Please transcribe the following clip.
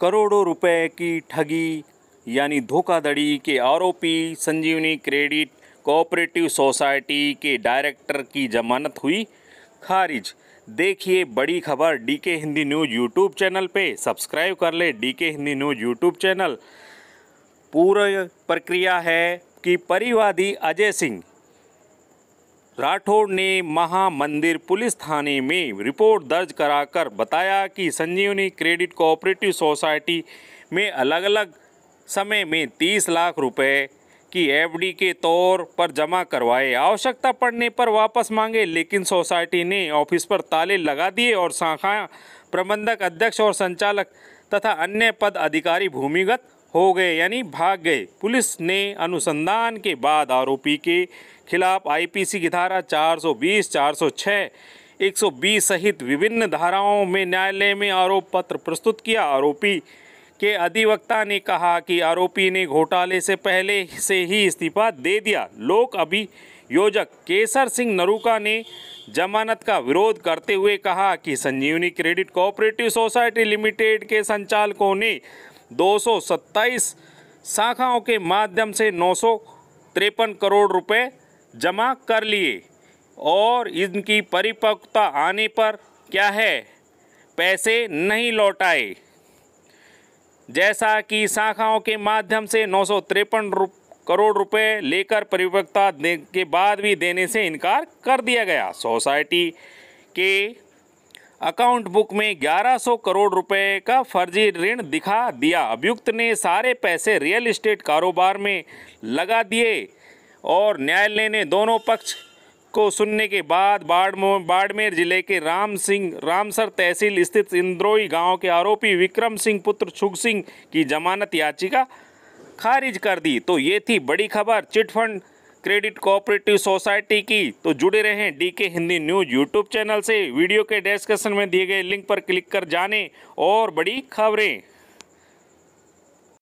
करोड़ों रुपए की ठगी यानी धोखाधड़ी के आरोपी संजीवनी क्रेडिट कोऑपरेटिव सोसाइटी के डायरेक्टर की जमानत हुई खारिज देखिए बड़ी खबर DK Hindi news YouTube channel पे सब्सक्राइब कर ले DK Hindi news YouTube channel पूरा प्रक्रिया है कि परिवादी अजय सिंह राठौड़ ने महामंदिर पुलिस थाने में रिपोर्ट दर्ज कराकर बताया कि संजीवनी क्रेडिट कोऑपरेटिव सोसाइटी में अलग अलग समय में तीस लाख रुपए की एफडी के तौर पर जमा करवाए आवश्यकता पड़ने पर वापस मांगे लेकिन सोसाइटी ने ऑफिस पर ताले लगा दिए और शाखा प्रबंधक अध्यक्ष और संचालक तथा अन्य पद अधिकारी भूमिगत हो गए यानी भाग गए पुलिस ने अनुसंधान के बाद आरोपी के खिलाफ आईपीसी की धारा 420, 406, 120 सहित विभिन्न धाराओं में न्यायालय में आरोप पत्र प्रस्तुत किया आरोपी के अधिवक्ता ने कहा कि आरोपी ने घोटाले से पहले से ही इस्तीफा दे दिया लोक अभियोजक केसर सिंह नरूका ने जमानत का विरोध करते हुए कहा कि Sanjivani credit cooperative society limited के संचालकों ने 227 शाखाओं के माध्यम से नौ करोड़ रुपए जमा कर लिए और इनकी परिपक्वता आने पर क्या है पैसे नहीं लौटाए जैसा कि शाखाओं के माध्यम से नौ रुप, करोड़ रुपए लेकर परिपक्वता के बाद भी देने से इनकार कर दिया गया सोसाइटी के अकाउंट बुक में 1100 करोड़ रुपए का फर्जी ऋण दिखा दिया अभियुक्त ने सारे पैसे रियल इस्टेट कारोबार में लगा दिए और न्यायालय ने दोनों पक्ष को सुनने के बाद बाड़मेर जिले के राम सिंह रामसर तहसील स्थित इंद्रोई गांव के आरोपी विक्रम सिंह पुत्र छुग सिंह की जमानत याचिका खारिज कर दी तो ये थी बड़ी खबर चिटफंड क्रेडिट कोऑपरेटिव सोसाइटी की तो जुड़े रहें DK Hindi news YouTube channel से वीडियो के डिस्क्रिप्शन में दिए गए लिंक पर क्लिक कर जाने और बड़ी खबरें